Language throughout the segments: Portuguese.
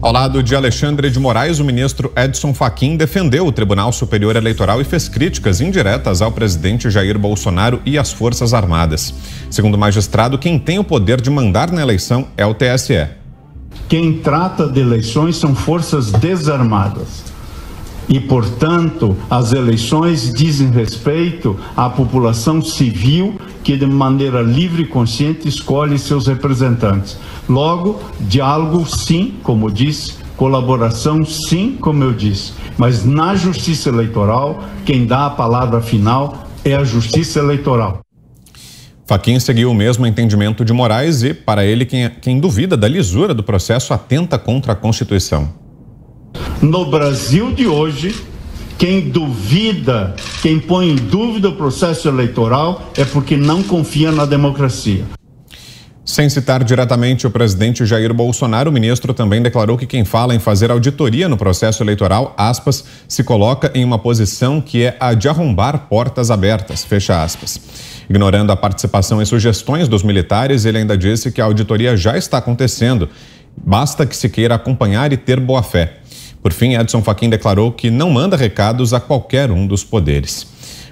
Ao lado de Alexandre de Moraes, o ministro Edson Fachin defendeu o Tribunal Superior Eleitoral e fez críticas indiretas ao presidente Jair Bolsonaro e às Forças Armadas. Segundo o magistrado, quem tem o poder de mandar na eleição é o TSE. Quem trata de eleições são forças desarmadas e, portanto, as eleições dizem respeito à população civil que, de maneira livre e consciente, escolhe seus representantes. Logo, diálogo, sim, como disse, colaboração, sim, como eu disse. Mas na justiça eleitoral, quem dá a palavra final é a justiça eleitoral. Faquin seguiu o mesmo entendimento de Moraes e, para ele, quem, quem duvida da lisura do processo atenta contra a Constituição. No Brasil de hoje, quem duvida, quem põe em dúvida o processo eleitoral é porque não confia na democracia. Sem citar diretamente o presidente Jair Bolsonaro, o ministro também declarou que quem fala em fazer auditoria no processo eleitoral, aspas, se coloca em uma posição que é a de arrombar portas abertas, fecha aspas. Ignorando a participação e sugestões dos militares, ele ainda disse que a auditoria já está acontecendo, basta que se queira acompanhar e ter boa fé. Por fim, Edson Fachin declarou que não manda recados a qualquer um dos poderes.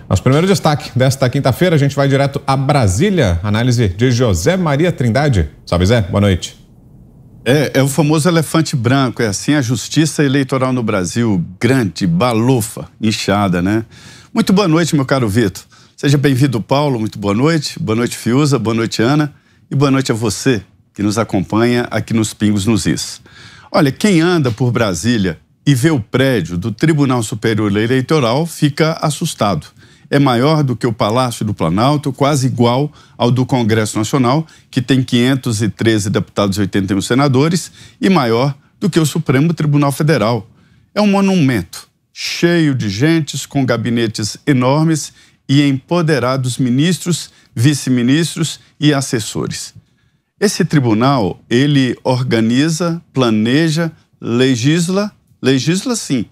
Nosso primeiro destaque desta quinta-feira, a gente vai direto a Brasília. Análise de José Maria Trindade. Salve, Zé. Boa noite. É, é, o famoso elefante branco, é assim a justiça eleitoral no Brasil, grande, balofa, inchada, né? Muito boa noite, meu caro Vitor. Seja bem-vindo, Paulo, muito boa noite. Boa noite, Fiuza, boa noite, Ana. E boa noite a você que nos acompanha aqui nos Pingos nos Is. Olha, quem anda por Brasília e vê o prédio do Tribunal Superior Eleitoral fica assustado. É maior do que o Palácio do Planalto, quase igual ao do Congresso Nacional, que tem 513 deputados e 81 senadores, e maior do que o Supremo Tribunal Federal. É um monumento, cheio de gentes, com gabinetes enormes e empoderados ministros, vice-ministros e assessores. Esse tribunal, ele organiza, planeja, legisla, legisla sim,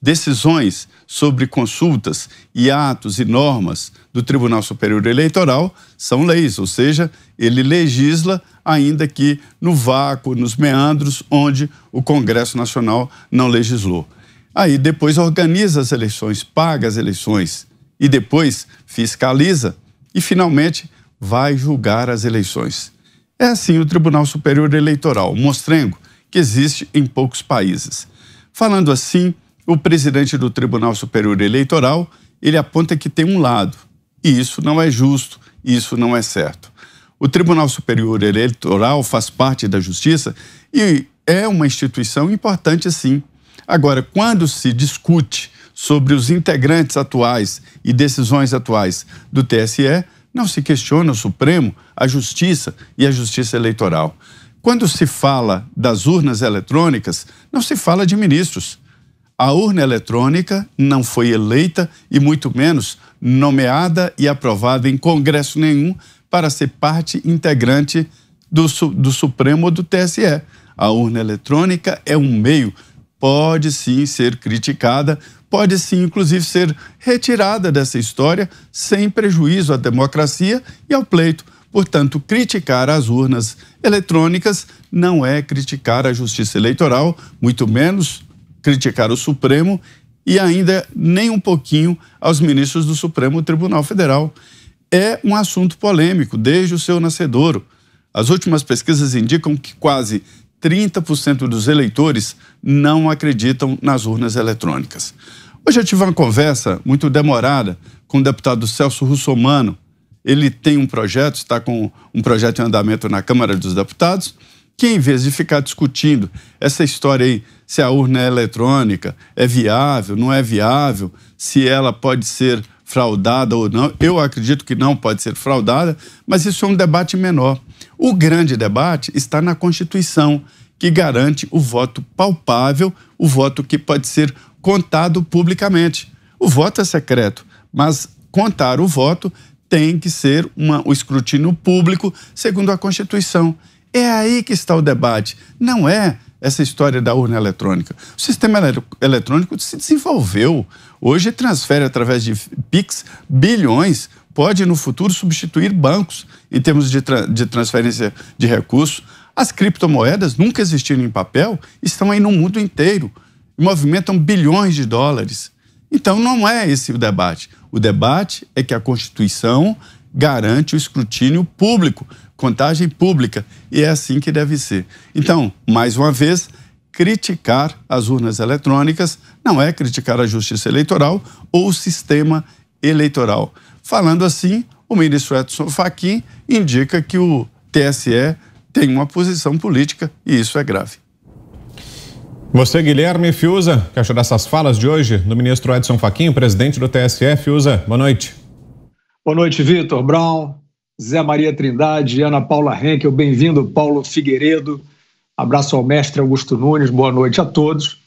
decisões sobre consultas e atos e normas do Tribunal Superior Eleitoral são leis, ou seja, ele legisla ainda que no vácuo, nos meandros onde o Congresso Nacional não legislou. Aí depois organiza as eleições, paga as eleições e depois fiscaliza e finalmente vai julgar as eleições. É assim o Tribunal Superior Eleitoral, mostrengo, que existe em poucos países. Falando assim, o presidente do Tribunal Superior Eleitoral, ele aponta que tem um lado, e isso não é justo, isso não é certo. O Tribunal Superior Eleitoral faz parte da justiça e é uma instituição importante sim. Agora, quando se discute sobre os integrantes atuais e decisões atuais do TSE, não se questiona o Supremo, a Justiça e a Justiça Eleitoral. Quando se fala das urnas eletrônicas, não se fala de ministros. A urna eletrônica não foi eleita e, muito menos, nomeada e aprovada em congresso nenhum para ser parte integrante do, do Supremo ou do TSE. A urna eletrônica é um meio, pode sim ser criticada pode sim, inclusive, ser retirada dessa história sem prejuízo à democracia e ao pleito. Portanto, criticar as urnas eletrônicas não é criticar a justiça eleitoral, muito menos criticar o Supremo e ainda nem um pouquinho aos ministros do Supremo Tribunal Federal. É um assunto polêmico desde o seu nascedouro. As últimas pesquisas indicam que quase 30% dos eleitores não acreditam nas urnas eletrônicas. Hoje eu tive uma conversa muito demorada com o deputado Celso Russomano. Ele tem um projeto, está com um projeto em andamento na Câmara dos Deputados, que em vez de ficar discutindo essa história aí, se a urna é eletrônica, é viável, não é viável, se ela pode ser fraudada ou não. Eu acredito que não pode ser fraudada, mas isso é um debate menor. O grande debate está na Constituição, que garante o voto palpável, o voto que pode ser contado publicamente. O voto é secreto, mas contar o voto tem que ser uma, o escrutínio público, segundo a Constituição. É aí que está o debate. Não é essa história da urna eletrônica. O sistema eletrônico se desenvolveu. Hoje transfere através de PIX, bilhões, pode no futuro substituir bancos em termos de, tra de transferência de recursos. As criptomoedas, nunca existiram em papel, estão aí no mundo inteiro e movimentam bilhões de dólares. Então não é esse o debate. O debate é que a Constituição garante o escrutínio público, contagem pública, e é assim que deve ser. Então, mais uma vez, criticar as urnas eletrônicas não é criticar a justiça eleitoral ou o sistema eleitoral eleitoral. Falando assim, o ministro Edson Fachin indica que o TSE tem uma posição política e isso é grave. Você, Guilherme Fiuza, que achou dessas falas de hoje do ministro Edson Fachin, presidente do TSE? Fiuza, boa noite. Boa noite, Vitor Brown, Zé Maria Trindade, Ana Paula Henkel, bem-vindo, Paulo Figueiredo. Abraço ao mestre Augusto Nunes, boa noite a todos.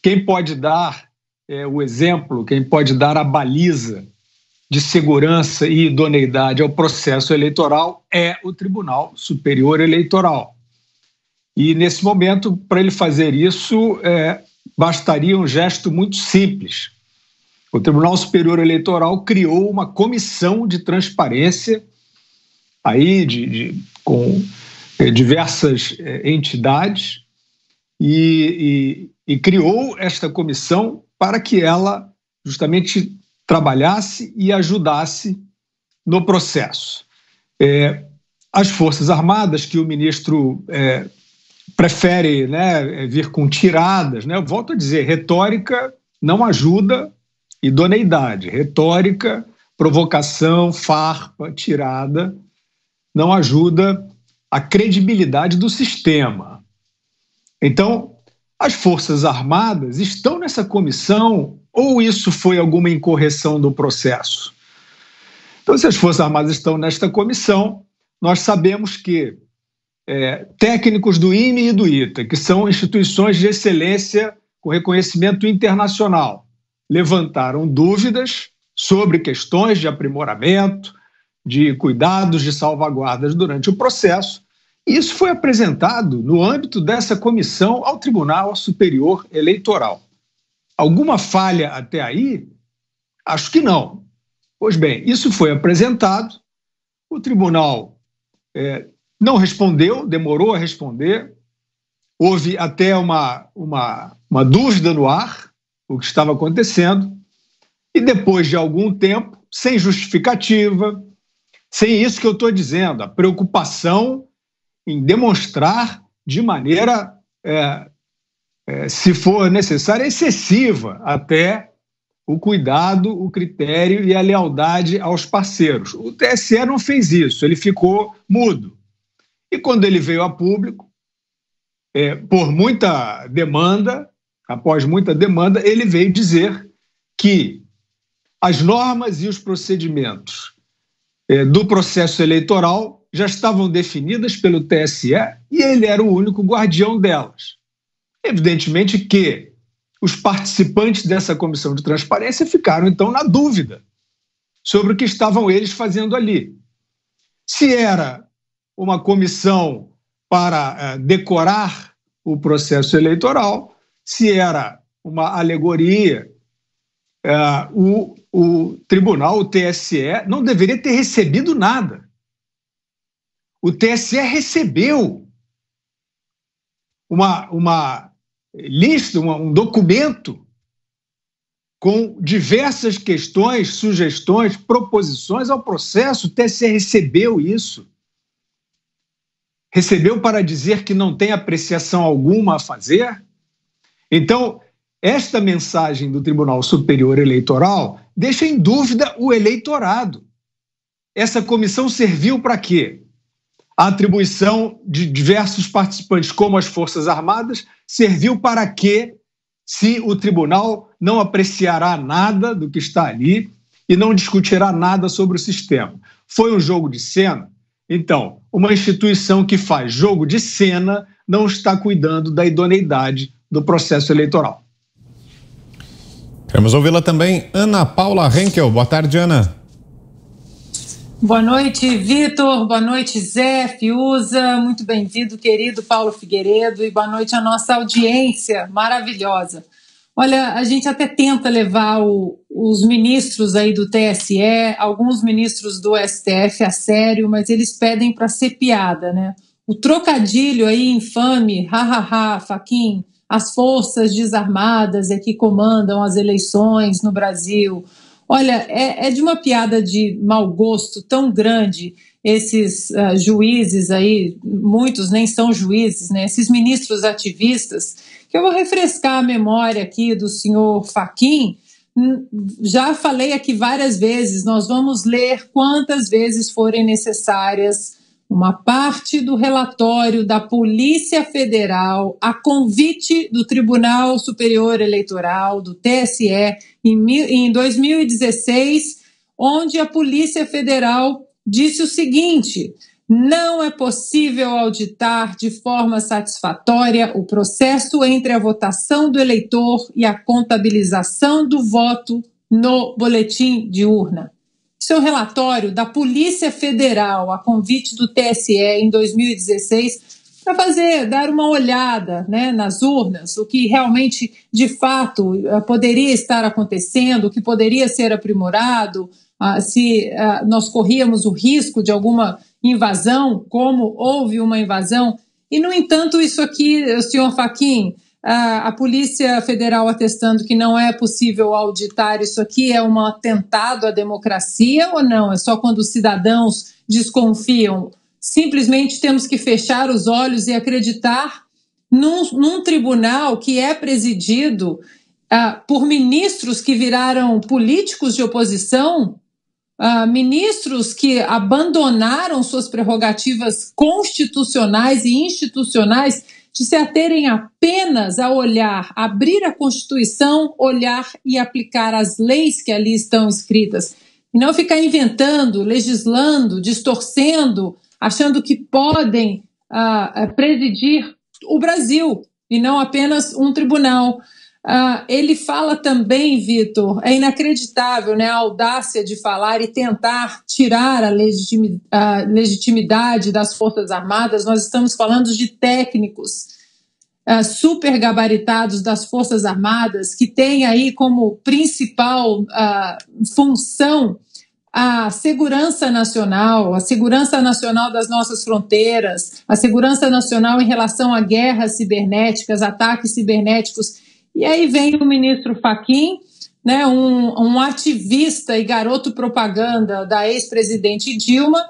Quem pode dar é, o exemplo, quem pode dar a baliza de segurança e idoneidade ao processo eleitoral é o Tribunal Superior Eleitoral. E, nesse momento, para ele fazer isso, é, bastaria um gesto muito simples. O Tribunal Superior Eleitoral criou uma comissão de transparência, aí de, de com é, diversas é, entidades, e, e, e criou esta comissão para que ela justamente trabalhasse e ajudasse no processo. É, as Forças Armadas, que o ministro é, prefere né, é, vir com tiradas, né, volto a dizer, retórica não ajuda idoneidade, retórica, provocação, farpa, tirada, não ajuda a credibilidade do sistema. Então, as Forças Armadas estão nessa comissão ou isso foi alguma incorreção do processo? Então, se as Forças Armadas estão nesta comissão, nós sabemos que é, técnicos do IME e do ITA, que são instituições de excelência com reconhecimento internacional, levantaram dúvidas sobre questões de aprimoramento, de cuidados de salvaguardas durante o processo. E isso foi apresentado no âmbito dessa comissão ao Tribunal Superior Eleitoral. Alguma falha até aí? Acho que não. Pois bem, isso foi apresentado, o tribunal é, não respondeu, demorou a responder, houve até uma, uma, uma dúvida no ar, o que estava acontecendo, e depois de algum tempo, sem justificativa, sem isso que eu estou dizendo, a preocupação em demonstrar de maneira é, é, se for necessária, excessiva até o cuidado, o critério e a lealdade aos parceiros. O TSE não fez isso, ele ficou mudo. E quando ele veio a público, é, por muita demanda, após muita demanda, ele veio dizer que as normas e os procedimentos é, do processo eleitoral já estavam definidas pelo TSE e ele era o único guardião delas. Evidentemente que os participantes dessa comissão de transparência ficaram, então, na dúvida sobre o que estavam eles fazendo ali. Se era uma comissão para eh, decorar o processo eleitoral, se era uma alegoria, eh, o, o tribunal, o TSE, não deveria ter recebido nada. O TSE recebeu uma, uma lícito, um documento com diversas questões, sugestões, proposições ao processo. O TSE recebeu isso. Recebeu para dizer que não tem apreciação alguma a fazer. Então, esta mensagem do Tribunal Superior Eleitoral deixa em dúvida o eleitorado. Essa comissão serviu para quê? A atribuição de diversos participantes, como as Forças Armadas, serviu para quê se o tribunal não apreciará nada do que está ali e não discutirá nada sobre o sistema? Foi um jogo de cena? Então, uma instituição que faz jogo de cena não está cuidando da idoneidade do processo eleitoral. Queremos ouvi-la também, Ana Paula Henkel. Boa tarde, Ana. Boa noite, Vitor. Boa noite, Zé Fiuza. Muito bem-vindo, querido Paulo Figueiredo. E boa noite à nossa audiência maravilhosa. Olha, a gente até tenta levar o, os ministros aí do TSE, alguns ministros do STF a sério, mas eles pedem para ser piada, né? O trocadilho aí infame, ha-ha-ha, Faquin, as forças desarmadas é que comandam as eleições no Brasil. Olha, é, é de uma piada de mau gosto tão grande esses uh, juízes aí, muitos nem são juízes, né? Esses ministros ativistas, que eu vou refrescar a memória aqui do senhor Faquin. Hum, já falei aqui várias vezes, nós vamos ler quantas vezes forem necessárias uma parte do relatório da Polícia Federal a convite do Tribunal Superior Eleitoral, do TSE, em, em 2016, onde a Polícia Federal disse o seguinte: não é possível auditar de forma satisfatória o processo entre a votação do eleitor e a contabilização do voto no boletim de urna. Seu é relatório da Polícia Federal, a convite do TSE em 2016, para fazer, dar uma olhada né, nas urnas, o que realmente, de fato, eh, poderia estar acontecendo, o que poderia ser aprimorado, ah, se ah, nós corríamos o risco de alguma invasão, como houve uma invasão. E, no entanto, isso aqui, eh, senhor Faquim, ah, a Polícia Federal atestando que não é possível auditar isso aqui é um atentado à democracia ou não? É só quando os cidadãos desconfiam Simplesmente temos que fechar os olhos e acreditar num, num tribunal que é presidido ah, por ministros que viraram políticos de oposição, ah, ministros que abandonaram suas prerrogativas constitucionais e institucionais de se aterem apenas a olhar, abrir a Constituição, olhar e aplicar as leis que ali estão escritas. E não ficar inventando, legislando, distorcendo achando que podem uh, presidir o Brasil e não apenas um tribunal. Uh, ele fala também, Vitor, é inacreditável né, a audácia de falar e tentar tirar a, legitimi a legitimidade das Forças Armadas. Nós estamos falando de técnicos uh, ah, super gabaritados das Forças Armadas, que têm aí como principal uh, função a segurança nacional, a segurança nacional das nossas fronteiras, a segurança nacional em relação a guerras cibernéticas, ataques cibernéticos. E aí vem o ministro Faquim, né, um, um ativista e garoto propaganda da ex-presidente Dilma,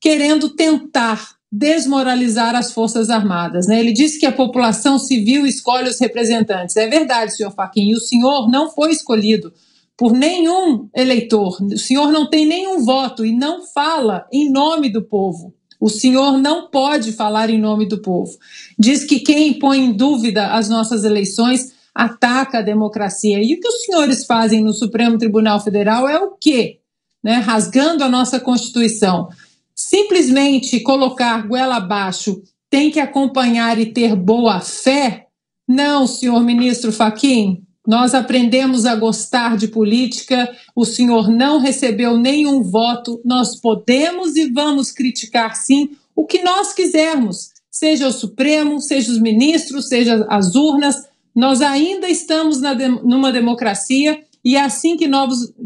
querendo tentar desmoralizar as Forças Armadas. Né? Ele disse que a população civil escolhe os representantes. É verdade, senhor e o senhor não foi escolhido por nenhum eleitor. O senhor não tem nenhum voto e não fala em nome do povo. O senhor não pode falar em nome do povo. Diz que quem põe em dúvida as nossas eleições ataca a democracia. E o que os senhores fazem no Supremo Tribunal Federal é o quê? Né? Rasgando a nossa Constituição. Simplesmente colocar goela abaixo tem que acompanhar e ter boa fé? Não, senhor ministro Faquim. Nós aprendemos a gostar de política, o senhor não recebeu nenhum voto, nós podemos e vamos criticar sim o que nós quisermos, seja o Supremo, seja os ministros, seja as urnas, nós ainda estamos numa democracia e é assim que,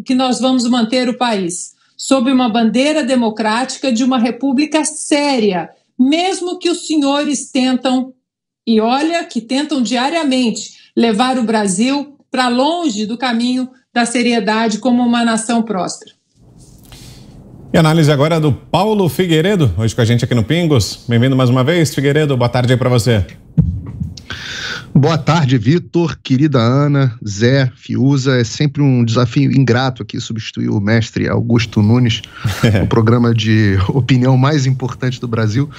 que nós vamos manter o país, sob uma bandeira democrática de uma república séria, mesmo que os senhores tentam, e olha que tentam diariamente, levar o Brasil para longe do caminho da seriedade como uma nação próspera. E análise agora do Paulo Figueiredo, hoje com a gente aqui no Pingos. Bem-vindo mais uma vez, Figueiredo. Boa tarde aí para você. Boa tarde, Vitor, querida Ana, Zé, Fiuza. É sempre um desafio ingrato aqui substituir o mestre Augusto Nunes, o programa de opinião mais importante do Brasil,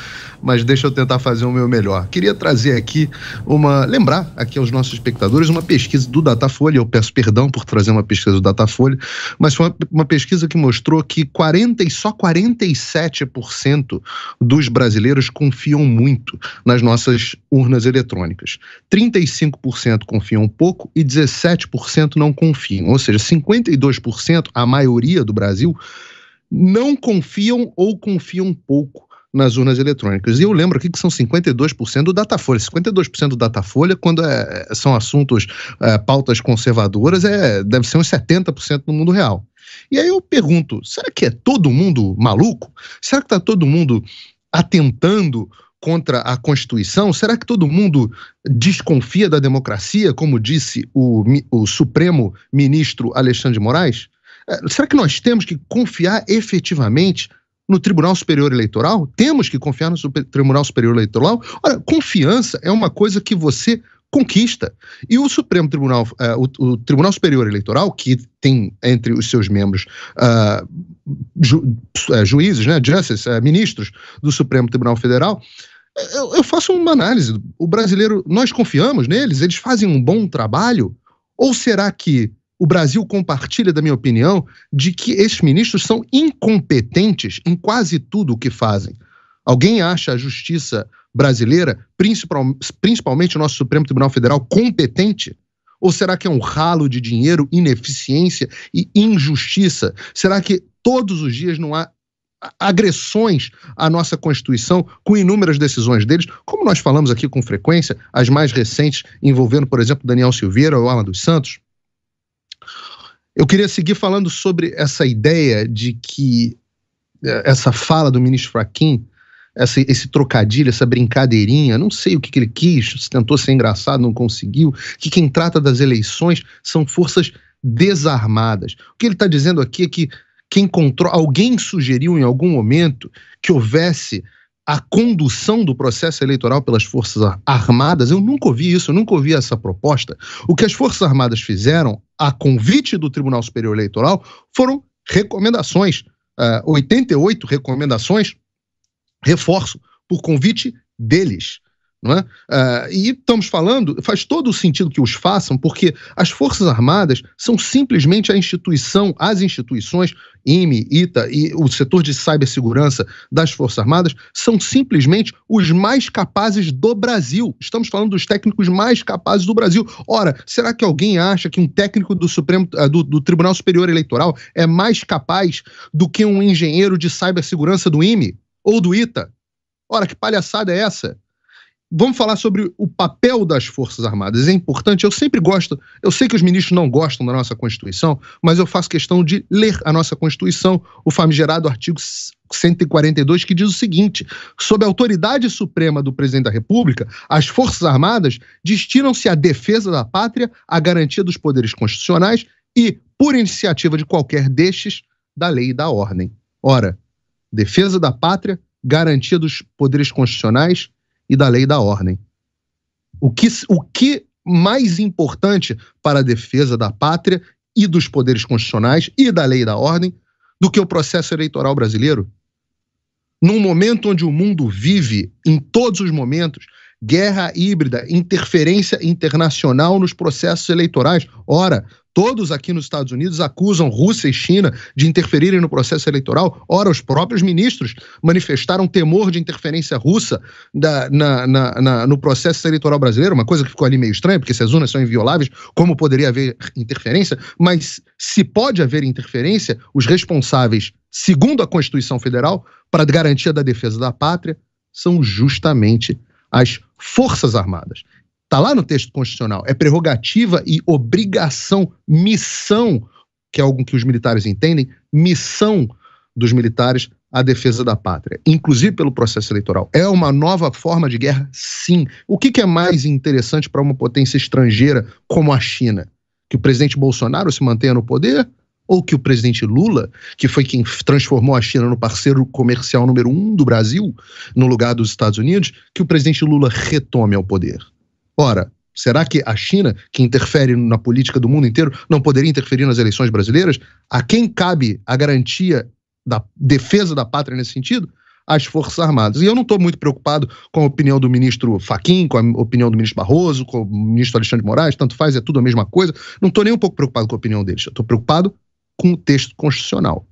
mas deixa eu tentar fazer o meu melhor. Queria trazer aqui uma. lembrar aqui aos nossos espectadores uma pesquisa do Datafolha. Eu peço perdão por trazer uma pesquisa do Datafolha, mas foi uma, uma pesquisa que mostrou que 40, só 47% dos brasileiros confiam muito nas nossas urnas eletrônicas. 35% confiam pouco e 17% não confiam. Ou seja, 52%, a maioria do Brasil, não confiam ou confiam pouco nas urnas eletrônicas. E eu lembro aqui que são 52% do Datafolha. 52% do Datafolha, quando é, é, são assuntos, é, pautas conservadoras, é, deve ser uns 70% no mundo real. E aí eu pergunto: será que é todo mundo maluco? Será que está todo mundo atentando contra a Constituição? Será que todo mundo desconfia da democracia, como disse o, o Supremo Ministro Alexandre de Moraes? É, será que nós temos que confiar efetivamente no Tribunal Superior Eleitoral? Temos que confiar no Super Tribunal Superior Eleitoral? Ora, confiança é uma coisa que você conquista. E o Supremo Tribunal, uh, o, o, Tribunal Superior Eleitoral, que tem entre os seus membros uh, ju, uh, juízes, né, justices, ministros do Supremo Tribunal Federal, eu, eu faço uma análise. O brasileiro, nós confiamos neles? Eles fazem um bom trabalho? Ou será que o Brasil compartilha da minha opinião de que esses ministros são incompetentes em quase tudo o que fazem? Alguém acha a justiça brasileira, principalmente o nosso Supremo Tribunal Federal, competente? Ou será que é um ralo de dinheiro, ineficiência e injustiça? Será que todos os dias não há agressões à nossa Constituição com inúmeras decisões deles, como nós falamos aqui com frequência, as mais recentes envolvendo, por exemplo, Daniel Silveira ou Alan dos Santos. Eu queria seguir falando sobre essa ideia de que eh, essa fala do ministro Fraquim, essa, esse trocadilho, essa brincadeirinha, não sei o que, que ele quis, se tentou ser engraçado, não conseguiu, que quem trata das eleições são forças desarmadas. O que ele está dizendo aqui é que quem controla. Alguém sugeriu em algum momento que houvesse a condução do processo eleitoral pelas Forças Armadas. Eu nunca ouvi isso, eu nunca ouvi essa proposta. O que as Forças Armadas fizeram, a convite do Tribunal Superior Eleitoral, foram recomendações. Uh, eh, 88 recomendações, reforço, por convite deles. Não é? Ah, e estamos falando, faz todo o sentido que os façam, porque as Forças Armadas são simplesmente a instituição, as instituições, IME, ITA e o setor de cibersegurança das Forças Armadas, são simplesmente os mais capazes do Brasil. Estamos falando dos técnicos mais capazes do Brasil. Ora, será que alguém acha que um técnico do, Supremo, ah, do, do Tribunal Superior Eleitoral é mais capaz do que um engenheiro de cibersegurança do IME ou do ITA? Ora, que palhaçada é essa? Vamos falar sobre o papel das Forças Armadas. É importante, eu sempre gosto, eu sei que os ministros não gostam da nossa Constituição, mas eu faço questão de ler a nossa Constituição, o famigerado artigo 142, que diz o seguinte: sob a autoridade suprema do presidente da República, as Forças Armadas destinam-se à defesa da pátria, à garantia dos poderes constitucionais e, por iniciativa de qualquer destes, da lei e da ordem. Ora, defesa da pátria, garantia dos poderes constitucionais e da lei da ordem. O que, o que mais importante para a defesa da pátria e dos poderes constitucionais e da lei da ordem do que o processo eleitoral brasileiro? Num momento onde o mundo vive, em todos os momentos, guerra híbrida, interferência internacional nos processos eleitorais. Ora, Todos aqui nos Estados Unidos acusam Rússia e China de interferirem no processo eleitoral. Ora, os próprios ministros manifestaram temor de interferência russa da, na, na, na, no processo eleitoral brasileiro, uma coisa que ficou ali meio estranha, porque se as urnas são invioláveis, como poderia haver interferência? Mas se pode haver interferência, os responsáveis, segundo a Constituição Federal, para a garantia da defesa da pátria, são justamente as Forças Armadas. Está lá no texto constitucional. É prerrogativa e obrigação, missão, que é algo que os militares entendem, missão dos militares à defesa da pátria, inclusive pelo processo eleitoral. É uma nova forma de guerra? Sim. O que, que é mais interessante para uma potência estrangeira como a China? Que o presidente Bolsonaro se mantenha no poder? Ou que o presidente Lula, que foi quem transformou a China no parceiro comercial número um do Brasil, no lugar dos Estados Unidos, que o presidente Lula retome ao poder? Ora, será que a China, que interfere na política do mundo inteiro, não poderia interferir nas eleições brasileiras? A quem cabe a garantia da defesa da pátria nesse sentido? As Forças Armadas. E eu não estou muito preocupado com a opinião do ministro Faquim, com a opinião do ministro Barroso, com o ministro Alexandre de Moraes, tanto faz, é tudo a mesma coisa. Não estou nem um pouco preocupado com a opinião deles. Estou preocupado com o texto constitucional.